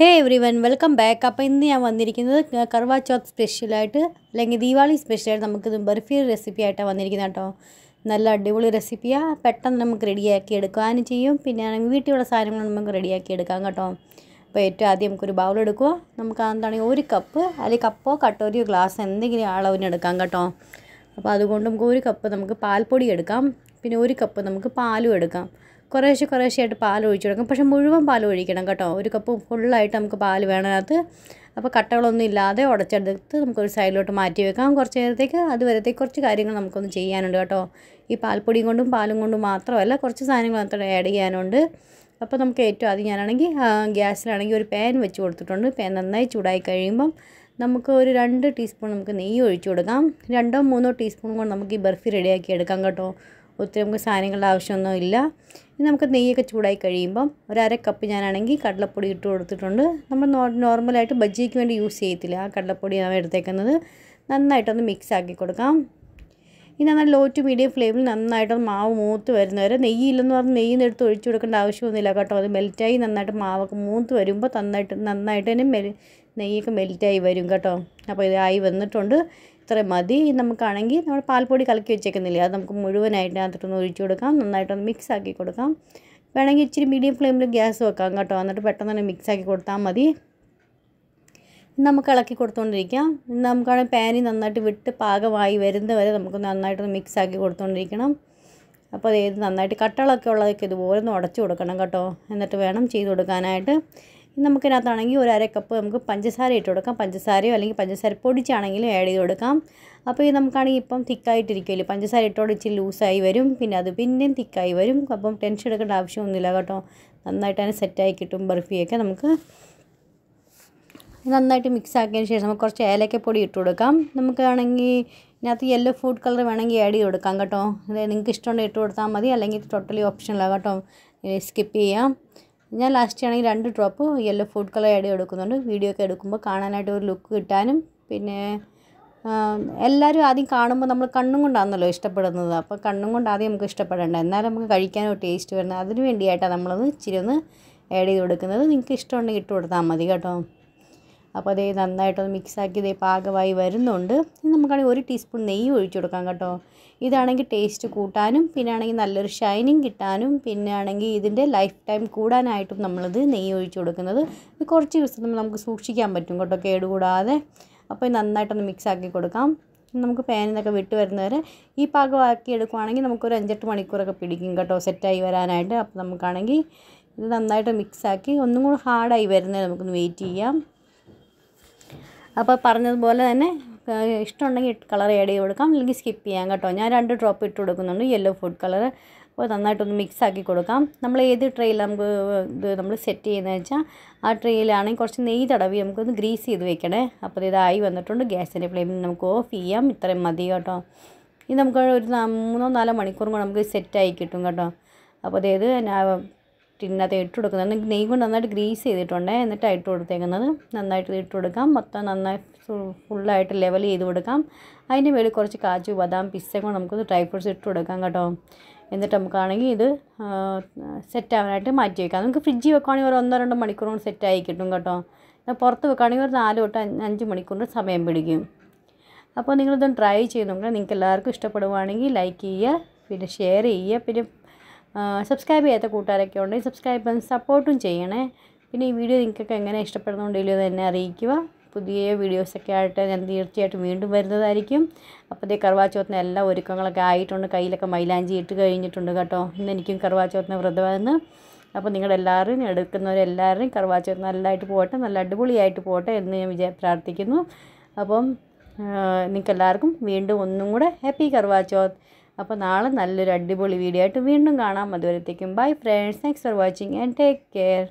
ഹേ everyone welcome back അപ്പോൾ ഇന്ന് ഞാൻ വന്നിരിക്കുന്നത് കർവാ ചോത്ത് സ്പെഷ്യലായിട്ട് അല്ലെങ്കിൽ ദീപാവലി സ്പെഷ്യലായിട്ട് നമുക്കിത് ബർഫി റെസിപ്പി ആയിട്ടാണ് വന്നിരിക്കുന്നത് കേട്ടോ നല്ല അടിപൊളി റെസിപ്പിയാണ് പെട്ടെന്ന് നമുക്ക് റെഡിയാക്കി എടുക്കുവാനും ചെയ്യും പിന്നെ ആണെങ്കിൽ വീട്ടിലുള്ള സാധനങ്ങൾ നമുക്ക് റെഡിയാക്കി എടുക്കാം കേട്ടോ അപ്പോൾ ഏറ്റവും ആദ്യം നമുക്കൊരു ബൗൾ എടുക്കുക നമുക്ക് എന്താണെങ്കിൽ ഒരു കപ്പ് അല്ലെങ്കിൽ കപ്പോ കട്ടോരിയോ ഗ്ലാസ് എന്തെങ്കിലും അളവിന് എടുക്കാം കേട്ടോ അപ്പോൾ അതുകൊണ്ട് നമുക്ക് ഒരു കപ്പ് നമുക്ക് പാൽപ്പൊടി എടുക്കാം പിന്നെ ഒരു കപ്പ് നമുക്ക് പാലും എടുക്കാം കുറേശ്ശെ കുറേശ്ശെയായിട്ട് പാൽ ഒഴിച്ചു കൊടുക്കാം പക്ഷേ മുഴുവൻ പാൽ ഒഴിക്കണം കേട്ടോ ഒരു കപ്പ് ഫുള്ളായിട്ട് നമുക്ക് പാൽ വേണം അതിനകത്ത് അപ്പോൾ കട്ടകളൊന്നും ഇല്ലാതെ ഉടച്ചെടുത്ത് നമുക്കൊരു സൈഡിലോട്ട് മാറ്റി വെക്കാം കുറച്ച് നേരത്തേക്ക് അതുവരത്തേക്ക് കുറച്ച് കാര്യങ്ങൾ നമുക്കൊന്ന് ചെയ്യാനുണ്ട് കേട്ടോ ഈ പാൽപ്പൊടിയും കൊണ്ടും പാലും കൊണ്ടും മാത്രമല്ല കുറച്ച് സാധനങ്ങൾ മാത്രം ആഡ് ചെയ്യാനുണ്ട് അപ്പോൾ നമുക്ക് ഏറ്റവും ആദ്യം ഞാനാണെങ്കിൽ ഗ്യാസിലാണെങ്കിൽ ഒരു പാൻ വെച്ച് കൊടുത്തിട്ടുണ്ട് പാൻ നന്നായി ചൂടായി കഴിയുമ്പം നമുക്ക് ഒരു രണ്ട് ടീസ്പൂൺ നമുക്ക് നെയ്യ് ഒഴിച്ചു കൊടുക്കാം രണ്ടോ മൂന്നോ ടീസ്പൂൺ കൊണ്ട് നമുക്ക് ഈ ബർഫി റെഡിയാക്കി എടുക്കാം കേട്ടോ ഒത്തിരി നമുക്ക് സാധനങ്ങളുടെ ആവശ്യമൊന്നും ഇല്ല ഇനി നമുക്ക് നെയ്യൊക്കെ ചൂടായി കഴിയുമ്പം ഒരര കപ്പ് ഞാനാണെങ്കിൽ കടലപ്പൊടി ഇട്ട് കൊടുത്തിട്ടുണ്ട് നമ്മൾ നോർമലായിട്ട് ബജ്ജിക്ക് വേണ്ടി യൂസ് ചെയ്യത്തില്ല ആ കടലപ്പൊടി കടലപ്പൊടിയാണ് എടുത്തേക്കുന്നത് നന്നായിട്ടൊന്ന് മിക്സ് ആക്കി കൊടുക്കാം ഇനി നല്ല ലോ ടു മീഡിയം ഫ്ലെയിമിൽ നന്നായിട്ട് മാവ് മൂത്ത് വരുന്നവരെ നെയ്യില്ലെന്ന് പറഞ്ഞാൽ നെയ്യിൽ എടുത്ത് ഒഴിച്ചു കൊടുക്കേണ്ട ആവശ്യമൊന്നുമില്ല കേട്ടോ അത് മെൽറ്റായി നന്നായിട്ട് മാവൊക്കെ മൂത്ത് വരുമ്പോൾ നന്നായിട്ട് നന്നായിട്ട് തന്നെ മെൽ നെയ്യൊക്കെ മെൽറ്റായി വരും കേട്ടോ അപ്പോൾ ഇതായി വന്നിട്ടുണ്ട് ഇത്ര മതി നമുക്കാണെങ്കിൽ നമ്മൾ പാൽപ്പൊടി കലക്കി വെച്ചേക്കുന്നില്ലേ അത് നമുക്ക് മുഴുവനായിട്ട് അതിനകത്തൊന്ന് ഒഴിച്ചു കൊടുക്കാം നന്നായിട്ടൊന്ന് മിക്സ് ആക്കി കൊടുക്കാം വേണമെങ്കിൽ ഇച്ചിരി മീഡിയം ഫ്ലെയിമിൽ ഗ്യാസ് വെക്കാം കേട്ടോ എന്നിട്ട് പെട്ടെന്ന് തന്നെ മിക്സ് ആക്കി കൊടുത്താൽ മതി നമുക്ക് ഇളക്കി കൊടുത്തുകൊണ്ടിരിക്കാം നമുക്കാണെങ്കിൽ പാനി നന്നായിട്ട് വിട്ട് പാകമായി വരുന്നവരെ നമുക്ക് നന്നായിട്ടൊന്ന് മിക്സ് ആക്കി കൊടുത്തുകൊണ്ടിരിക്കണം അപ്പോൾ അത് നന്നായിട്ട് കട്ടളൊക്കെ ഉള്ളതൊക്കെ ഇതുപോലെ ഒന്ന് ഉടച്ചു കൊടുക്കണം കേട്ടോ എന്നിട്ട് വേണം ചെയ്ത് കൊടുക്കാനായിട്ട് നമുക്കിതിനകത്താണെങ്കിൽ ഒരു അരക്കപ്പ് കപ്പ് നമുക്ക് പഞ്ചസാര ഇട്ട് കൊടുക്കാം പഞ്ചസാരയോ അല്ലെങ്കിൽ പഞ്ചസാര പൊടിച്ചാണെങ്കിലും ആഡ് ചെയ്ത് കൊടുക്കാം അപ്പോൾ ഇത് നമുക്കാണെങ്കിൽ ഇപ്പം തിക്കായിട്ടിരിക്കുമല്ലോ പഞ്ചസാര ഇട്ടോട് ഇച്ചിരി ലൂസായി വരും പിന്നെ അത് പിന്നെയും തിക്കായി വരും അപ്പം ടെൻഷൻ എടുക്കേണ്ട ആവശ്യമൊന്നുമില്ല കേട്ടോ നന്നായിട്ട് അതിന് സെറ്റായി കിട്ടും ബർഫിയൊക്കെ നമുക്ക് നന്നായിട്ട് മിക്സ് ആക്കിയതിന് ശേഷം നമുക്ക് കുറച്ച് ഏലക്കപ്പൊടി ഇട്ട് കൊടുക്കാം നമുക്കാണെങ്കിൽ ഇതിനകത്ത് യെല്ലോ ഫുഡ് കളർ വേണമെങ്കിൽ ആഡ് ചെയ്ത് കൊടുക്കാം കേട്ടോ അതായത് നിങ്ങൾക്ക് ഇഷ്ടമുണ്ടെങ്കിൽ ഇട്ട് കൊടുത്താൽ മതി അല്ലെങ്കിൽ ടോട്ടലി ഓപ്ഷനിലാണ് കേട്ടോ സ്കിപ്പ് ചെയ്യാം ഞാൻ ലാസ്റ്റ് ആണെങ്കിൽ രണ്ട് drop yellow food colour add കൊടുക്കുന്നുണ്ട് വീഡിയോ ഒക്കെ എടുക്കുമ്പോൾ കാണാനായിട്ട് ഒരു ലുക്ക് കിട്ടാനും പിന്നെ എല്ലാവരും ആദ്യം കാണുമ്പോൾ നമ്മൾ കണ്ണും കൊണ്ടാണല്ലോ ഇഷ്ടപ്പെടുന്നത് അപ്പോൾ കണ്ണും കൊണ്ട് ആദ്യം നമുക്ക് ഇഷ്ടപ്പെടേണ്ട എന്നാലും നമുക്ക് കഴിക്കാനോ ടേസ്റ്റ് വരുന്നത് അതിന് വേണ്ടിയായിട്ടാണ് നമ്മളത് ഇച്ചിരി ഒന്ന് ആഡ് ചെയ്ത് കൊടുക്കുന്നത് നിങ്ങൾക്ക് ഇഷ്ടമുണ്ടെങ്കിൽ ഇട്ട് കൊടുത്താൽ മതി കേട്ടോ അപ്പോൾ അതേ നന്നായിട്ടൊന്ന് മിക്സാക്കി ഇതേ പാകമായി വരുന്നുണ്ട് ഇനി നമുക്കാണെങ്കിൽ ഒരു ടീസ്പൂൺ നെയ്യ് ഒഴിച്ചു കൊടുക്കാം കേട്ടോ ഇതാണെങ്കിൽ ടേസ്റ്റ് കൂട്ടാനും പിന്നെ ആണെങ്കിൽ നല്ലൊരു ഷൈനിങ് കിട്ടാനും പിന്നെ ആണെങ്കിൽ ഇതിൻ്റെ ലൈഫ് ടൈം കൂടാനായിട്ടും നമ്മളിത് നെയ്യ് ഒഴിച്ചു കൊടുക്കുന്നത് കുറച്ച് ദിവസം നമുക്ക് സൂക്ഷിക്കാൻ പറ്റും കേട്ടോ കേടുകൂടാതെ അപ്പോൾ നന്നായിട്ടൊന്ന് മിക്സാക്കി കൊടുക്കാം നമുക്ക് പാനിൽ നിന്നൊക്കെ വിട്ട് വരുന്നവരെ ഈ പാകമാക്കി എടുക്കുവാണെങ്കിൽ നമുക്കൊരു അഞ്ചെട്ട് മണിക്കൂറൊക്കെ പിടിക്കും കേട്ടോ സെറ്റായി വരാനായിട്ട് അപ്പോൾ നമുക്കാണെങ്കിൽ ഇത് നന്നായിട്ട് മിക്സാക്കി ഒന്നും കൂടെ ഹാർഡായി വരുന്നത് നമുക്കൊന്ന് വെയിറ്റ് ചെയ്യാം അപ്പോൾ പറഞ്ഞതുപോലെ തന്നെ ഇഷ്ടമുണ്ടെങ്കിൽ കളർ ആഡ് ചെയ്ത് കൊടുക്കാം അല്ലെങ്കിൽ സ്കിപ്പ് ചെയ്യാം കേട്ടോ ഞാൻ രണ്ട് ഡ്രോപ്പ് ഇട്ട് കൊടുക്കുന്നുണ്ട് യെല്ലോ ഫുഡ് കളർ അപ്പോൾ നന്നായിട്ടൊന്ന് മിക്സ് ആക്കി കൊടുക്കാം നമ്മൾ ഏത് ട്രെയിൽ നമുക്ക് ഇത് നമ്മൾ സെറ്റ് ചെയ്യുന്നത് വെച്ചാൽ ആ ട്രെയിലാണെങ്കിൽ കുറച്ച് നെയ്യ് തടവി നമുക്കൊന്ന് ഗ്രീസ് ചെയ്ത് വെക്കണേ അപ്പോൾ ഇതായി വന്നിട്ടുണ്ട് ഗ്യാസിൻ്റെ ഫ്ലെയിമിൽ നമുക്ക് ഓഫ് ചെയ്യാം ഇത്രയും മതി കേട്ടോ ഇത് നമുക്ക് ഒരു മൂന്നോ നാലോ മണിക്കൂറും കൂടെ നമുക്ക് സെറ്റായി കിട്ടും കേട്ടോ അപ്പോൾ അതായത് ടിന്നകത്ത് ഇട്ട് കൊടുക്കുന്നത് നെയ് കൊണ്ട് നന്നായിട്ട് ഗ്രീസ് ചെയ്തിട്ടുണ്ട് എന്നിട്ട് ഇട്ട് കൊടുത്തേക്കുന്നത് നന്നായിട്ട് ഇട്ട് കൊടുക്കാം മൊത്തം നന്നായി ഫുള്ളായിട്ട് ലെവൽ ചെയ്ത് കൊടുക്കാം അതിൻ്റെ മേളിൽ കുറച്ച് കാജു ബദാം പിസ്സ കൊണ്ട് നമുക്ക് ഡ്രൈ ഫ്രൂട്ട്സ് ഇട്ട് കൊടുക്കാം കേട്ടോ എന്നിട്ട് നമുക്കാണെങ്കിൽ ഇത് സെറ്റാവാനായിട്ട് മാറ്റി വയ്ക്കാം നമുക്ക് ഫ്രിഡ്ജിൽ വെക്കുകയാണെങ്കിൽ ഒരു ഒന്നോ രണ്ടോ മണിക്കൂർ കൊണ്ട് സെറ്റായി കിട്ടും കേട്ടോ പുറത്ത് വെക്കുകയാണെങ്കിൽ ഒരു നാല് തൊട്ട് അഞ്ച് മണിക്കൂറിൻ്റെ സമയം പിടിക്കും അപ്പോൾ നിങ്ങളിതൊന്ന് ട്രൈ ചെയ്ത് നോക്കണം നിങ്ങൾക്ക് എല്ലാവർക്കും ഇഷ്ടപ്പെടുവാണെങ്കിൽ ലൈക്ക് ചെയ്യുക പിന്നെ ഷെയർ ചെയ്യുക പിന്നെ സബ്സ്ക്രൈബ് ചെയ്യാത്ത കൂട്ടുകാരൊക്കെ ഉണ്ടെങ്കിൽ സബ്സ്ക്രൈബ് ചെയ്യാൻ സപ്പോർട്ടും ചെയ്യണേ പിന്നെ ഈ വീഡിയോ നിങ്ങൾക്കൊക്കെ എങ്ങനെ ഇഷ്ടപ്പെടുന്നുണ്ടെങ്കിലും അത് എന്നെ അറിയിക്കുക പുതിയ വീഡിയോസൊക്കെ ആയിട്ട് ഞാൻ തീർച്ചയായിട്ടും വീണ്ടും വരുന്നതായിരിക്കും അപ്പോഴത്തെ കറുവാച്ചോത്തിന് എല്ലാ ഒരുക്കങ്ങളൊക്കെ ആയിട്ടുണ്ട് കയ്യിലൊക്കെ മൈലാഞ്ചി ഇട്ട് കഴിഞ്ഞിട്ടുണ്ട് കേട്ടോ ഇന്ന് എനിക്കും കറുവാച്ചോത്തിന് വ്രതമായിരുന്നു അപ്പോൾ നിങ്ങളെല്ലാവരും എടുക്കുന്നവരെല്ലാവരെയും കറുവാച്ചോത്ത് നല്ലതായിട്ട് പോകട്ടെ നല്ല അടിപൊളിയായിട്ട് പോകട്ടെ എന്ന് ഞാൻ വിചാ പ്രാർത്ഥിക്കുന്നു അപ്പം നിങ്ങൾക്കെല്ലാവർക്കും എല്ലാവർക്കും വീണ്ടും ഒന്നും കൂടെ ഹാപ്പി കറുവാച്ചോത്ത് അപ്പോൾ നാളെ നല്ലൊരു അടിപൊളി വീഡിയോ ആയിട്ട് വീണ്ടും കാണാം അതുവരത്തേക്കും bye friends thanks for watching and take care